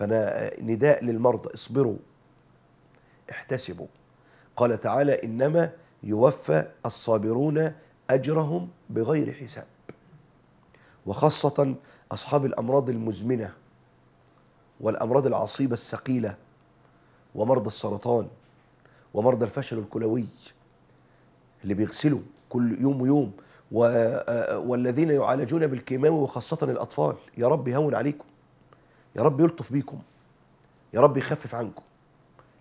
فانا نداء للمرضى اصبروا احتسبوا قال تعالى انما يوفى الصابرون اجرهم بغير حساب وخاصه اصحاب الامراض المزمنه والامراض العصيبه الثقيله ومرضى السرطان ومرضى الفشل الكلوي اللي بيغسلوا كل يوم ويوم آه، والذين يعالجون بالكيماوي وخاصه الاطفال يا رب يهون عليكم يا رب يلطف بيكم يا رب يخفف عنكم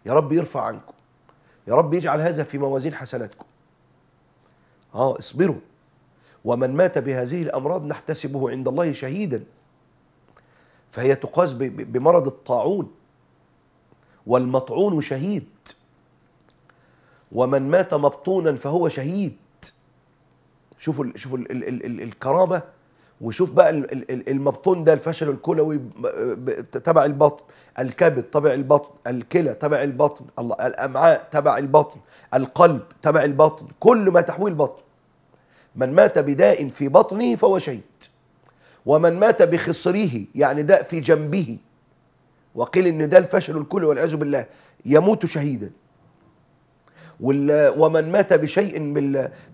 يا رب يرفع عنكم يا رب يجعل هذا في موازين حسناتكم اه اصبروا ومن مات بهذه الامراض نحتسبه عند الله شهيدا فهي تقاس بمرض الطاعون والمطعون شهيد ومن مات مبطونا فهو شهيد شوفوا شوفوا الكرامه وشوف بقى المبطون ده الفشل الكلوي تبع البطن الكبد تبع البطن الكلى تبع البطن الامعاء تبع البطن القلب تبع البطن كل ما تحويه البطن من مات بداء في بطنه فهو شهيد ومن مات بخصره يعني داء في جنبه وقيل ان ده الفشل الكلوي والعياذ بالله يموت شهيدا ومن مات بشيء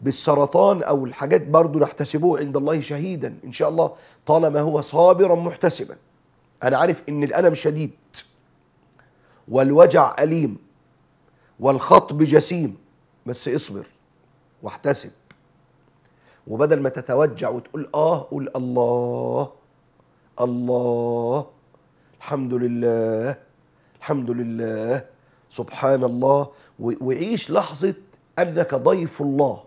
بالسرطان أو الحاجات برضو نحتسبوه عند الله شهيدا إن شاء الله طالما هو صابرا محتسبا أنا عارف إن الألم شديد والوجع أليم والخطب جسيم بس اصبر واحتسب وبدل ما تتوجع وتقول آه قول الله الله الحمد لله الحمد لله سبحان الله وعيش لحظة أنك ضيف الله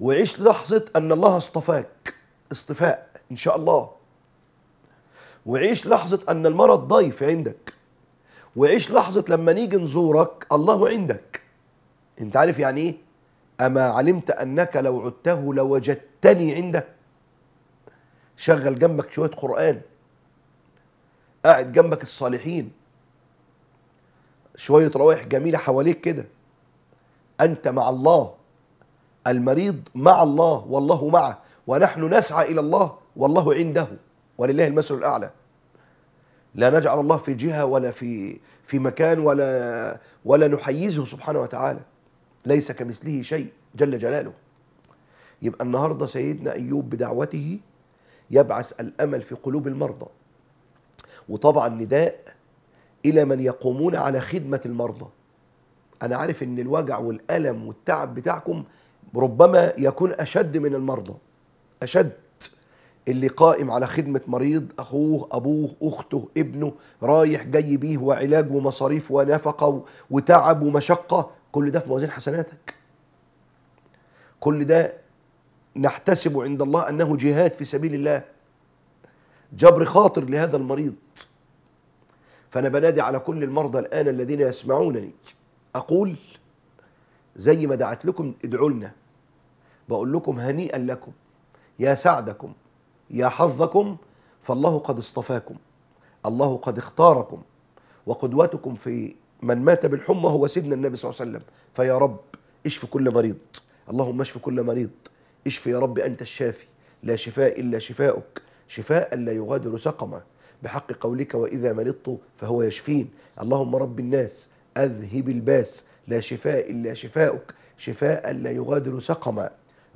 وعيش لحظة أن الله اصطفاك اصطفاء إن شاء الله وعيش لحظة أن المرض ضيف عندك وعيش لحظة لما نيجي نزورك الله عندك أنت عارف يعني إيه؟ أما علمت أنك لو عدته لوجدتني عنده شغل جنبك شوية قرآن قاعد جنبك الصالحين شوية روائح جميلة حواليك كده أنت مع الله المريض مع الله والله معه ونحن نسعى إلى الله والله عنده ولله المثل الأعلى لا نجعل الله في جهة ولا في في مكان ولا ولا نحيزه سبحانه وتعالى ليس كمثله شيء جل جلاله يبقى النهارده سيدنا أيوب بدعوته يبعث الأمل في قلوب المرضى وطبعا نداء الى من يقومون على خدمه المرضى انا عارف ان الوجع والالم والتعب بتاعكم ربما يكون اشد من المرضى اشد اللي قائم على خدمة مريض أخوه أبوه أخته ابنه رايح جاي بيه وعلاج ومصاريف ونفقة وتعب ومشقة كل ده في موازين حسناتك كل ده نحتسب عند الله أنه جهاد في سبيل الله جبر خاطر لهذا المريض فأنا بنادي على كل المرضى الآن الذين يسمعونني أقول زي ما دعت لكم ادعوا لنا بقول لكم هنيئا لكم يا سعدكم يا حظكم فالله قد اصطفاكم الله قد اختاركم وقدوتكم في من مات بالحمى هو سيدنا النبي صلى الله عليه وسلم فيا رب اشف كل مريض اللهم اشف كل مريض اشف يا رب انت الشافي لا شفاء الا شفاؤك شفاء لا يغادر سقما بحق قولك واذا مرضت فهو يشفين اللهم رب الناس اذهب الباس لا شفاء الا شفاؤك شفاء لا يغادر سقما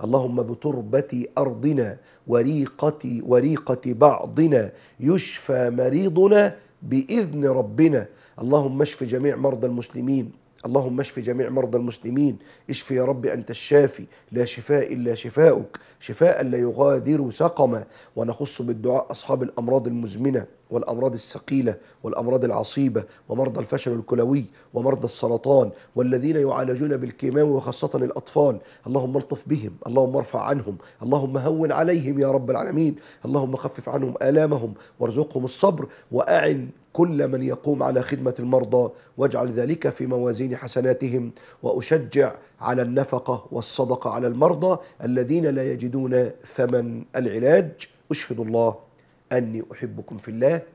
اللهم بتربة أرضنا وريقة وريقة بعضنا يشفى مريضنا بإذن ربنا اللهم اشف جميع مرضى المسلمين اللهم اشف جميع مرضى المسلمين اشف يا رب أنت الشافي لا شفاء إلا شفاؤك شفاء لا يغادر سقما ونخص بالدعاء أصحاب الأمراض المزمنة والأمراض الثقيلة والأمراض العصيبة ومرضى الفشل الكلوي ومرضى السرطان والذين يعالجون بالكيماوي وخاصة الأطفال اللهم الطف بهم اللهم ارفع عنهم اللهم هون عليهم يا رب العالمين اللهم خفف عنهم آلامهم وارزقهم الصبر وأعن كل من يقوم على خدمة المرضى واجعل ذلك في موازين حسناتهم وأشجع على النفقة والصدقة على المرضى الذين لا يجدون ثمن العلاج أشهد الله أني أحبكم في الله